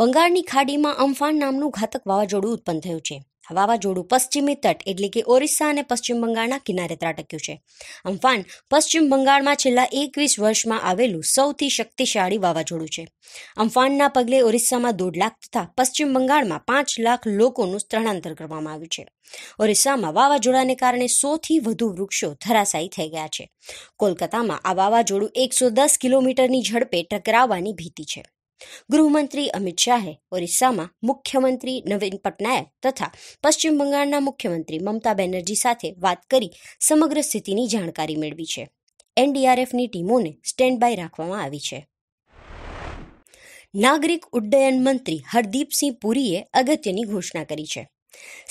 બંગાળની ખાડીમાં અમ્ફાન નામનું ઘાતક વાવાઝોડું ઉત્પન્ન થયું છે વાવાઝોડું પશ્ચિમી તટ એટલે કે ઓરિસ્સા અને પશ્ચિમ બંગાળના કિનારે ત્રાટક્યું છે અમ્ફાન પશ્ચિમ બંગાળમાં છેલ્લા એકવીસ વર્ષમાં આવેલું સૌથી શક્તિશાળી વાવાઝોડું છે અમ્ફાનના પગલે ઓરિસ્સામાં દોઢ લાખ તથા પશ્ચિમ બંગાળમાં પાંચ લાખ લોકોનું સ્થળાંતર કરવામાં આવ્યું છે ઓરિસ્સામાં વાવાઝોડાને કારણે સોથી વધુ વૃક્ષો ધરાશાયી થઈ ગયા છે કોલકાતામાં આ વાવાઝોડું એકસો દસ કિલોમીટરની ઝડપે ટકરાવવાની ભીતિ છે ગૃહમંત્રી અમિત શાહે ઓરિસ્સામાં મુખ્યમંત્રી નવીન પટનાયક તથા પશ્ચિમ બંગાળના મુખ્યમંત્રી મમતા બેનર્જી સાથે વાત કરી સમગ્ર સ્થિતિની જાણકારી મેળવી છે એનડીઆરએફની ટીમોને સ્ટેન્ડ બાય રાખવામાં આવી છે નાગરિક ઉડ્ડયન મંત્રી હરદીપસિંહ પુરીએ અગત્યની ઘોષણા કરી છે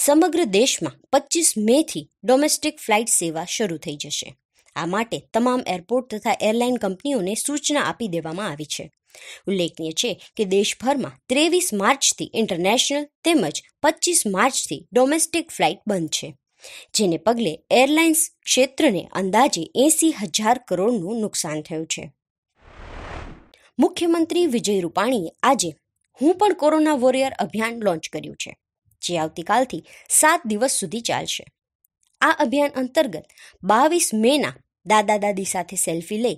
સમગ્ર દેશમાં પચીસ મેથી ડોમેસ્ટિક ફ્લાઇટ સેવા શરૂ થઈ જશે આ માટે તમામ એરપોર્ટ તથા એરલાઇન કંપનીઓને સૂચના આપી દેવામાં આવી છે ઉલ્લેખનીય છે કે દેશભરમાં ત્રેવીસ માર્ચથી ઇન્ટરનેશનલ તેમજ પચીસ માર્ચથી ડોમેસ્ટિક ફ્લાઇટ બંધ છે જેને પગલે એરલાઇન્સ ક્ષેત્રને અંદાજે એંસી હજાર કરોડનું નુકસાન થયું છે મુખ્યમંત્રી વિજય રૂપાણીએ આજે હું પણ કોરોના વોરિયર અભિયાન લોન્ચ કર્યું છે જે આવતીકાલથી સાત દિવસ સુધી ચાલશે આ અભિયાન અંતર્ગત બાવીસ મેના દાદા દાદી સાથે સેલ્ફી લઈ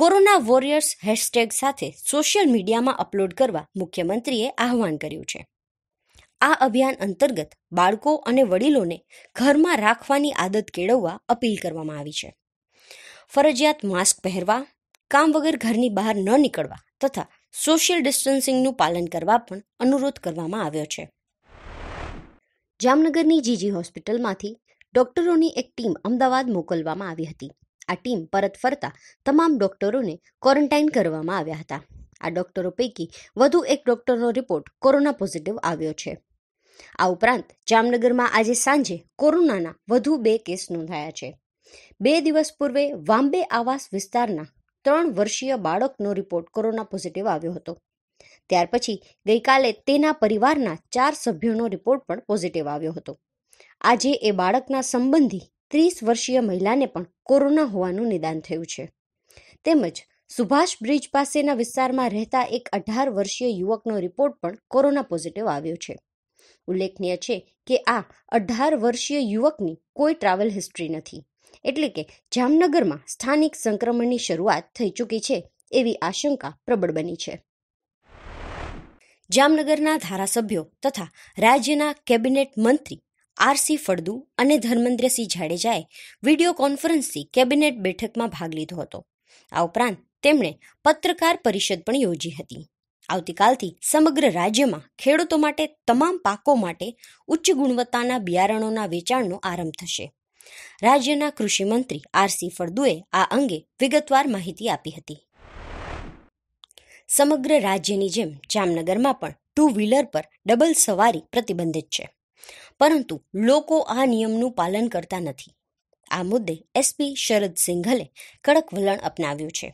કોરોના વોરિયર્સ હેશટેગ સાથે સોશિયલ મીડિયામાં અપલોડ કરવા મુખ્યમંત્રીએ આહવાન કર્યું છે આ અભિયાન અંતર્ગત બાળકો અને વડીલોને ઘરમાં રાખવાની આદત કેળવવા અપીલ કરવામાં આવી છે ફરજિયાત માસ્ક પહેરવા કામ વગર ઘરની બહાર ન નીકળવા તથા સોશિયલ ડિસ્ટન્સિંગનું પાલન કરવા પણ અનુરોધ કરવામાં આવ્યો છે જામનગરની જીજી હોસ્પિટલમાંથી ડોક્ટરોની એક ટીમ અમદાવાદ મોકલવામાં આવી હતી આ ટીમ પરત ફરતા તમામ ડોક્ટરોને ક્વોરન્ટાઇન કરવામાં આવ્યા હતા આ ડોક્ટરો પૈકી વધુ એક ડોક્ટરનો રિપોર્ટ કોરોના પોઝિટિવ આવ્યો છે આ ઉપરાંત જામનગરમાં આજે સાંજે કોરોનાના વધુ બે કેસ નોંધાયા છે બે દિવસ પૂર્વે વાંબે આવાસ વિસ્તારના ત્રણ વર્ષીય બાળકનો રિપોર્ટ કોરોના પોઝિટિવ આવ્યો હતો ત્યાર પછી ગઈકાલે તેના પરિવારના ચાર સભ્યોનો રિપોર્ટ પણ પોઝિટિવ આવ્યો હતો આજે એ બાળકના સંબંધી ત્રીસ વર્ષીય મહિલાને પણ કોરોના હોવાનું નિદાન થયું છે તેમજ સુભાષ બ્રિજ પાસેના વિસ્તારમાં રહેતા એક અઢાર વર્ષીય યુવકનો રિપોર્ટ પણ કોરોના પોઝિટિવ આવ્યો છે ઉલ્લેખનીય છે કે આ અઢાર વર્ષીય યુવકની કોઈ ટ્રાવેલ હિસ્ટ્રી નથી એટલે કે જામનગરમાં સ્થાનિક સંક્રમણની શરૂઆત થઈ ચૂકી છે એવી આશંકા પ્રબળ બની છે જામનગરના ધારાસભ્યો તથા રાજ્યના કેબિનેટ મંત્રી આરસી ફળદુ અને ધર્મેન્દ્રસિંહ જાડેજાએ વિડીયો કોન્ફરન્સથી કેબિનેટ બેઠકમાં ભાગ લીધો હતો આ ઉપરાંત તેમણે પત્રકાર પરિષદ પણ યોજી હતી આવતીકાલથી સમગ્ર રાજ્યમાં ખેડૂતો માટે તમામ પાકો માટે ઉચ્ચ ગુણવત્તાના બિયારણોના વેચાણનો આરંભ થશે રાજ્યના કૃષિમંત્રી આરસી ફળદુએ આ અંગે વિગતવાર માહિતી આપી હતી સમગ્ર રાજ્યની જેમ જામનગરમાં પણ ટુ વ્હીલર પર ડબલ સવારી પ્રતિબંધિત છે પરંતુ લોકો આ નિયમનું પાલન કરતા નથી આ મુદ્દે એસપી શરદ સિંઘલે કડક વલણ અપનાવ્યું છે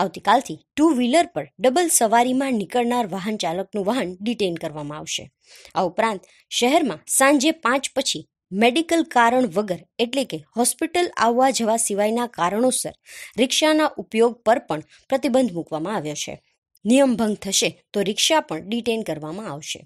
આવતીકાલથી ટુ વ્હીલર પર ડબલ સવારીમાં નીકળનાર વાહન ચાલકનું વાહન ડિટેન કરવામાં આવશે આ ઉપરાંત શહેરમાં સાંજે પાંચ પછી મેડિકલ કારણ વગર એટલે કે હોસ્પિટલ આવવા જવા સિવાયના કારણોસર રિક્ષાના ઉપયોગ પર પણ પ્રતિબંધ મૂકવામાં આવ્યો છે નિયમભંગ થશે તો રિક્ષા પણ ડિટેન કરવામાં આવશે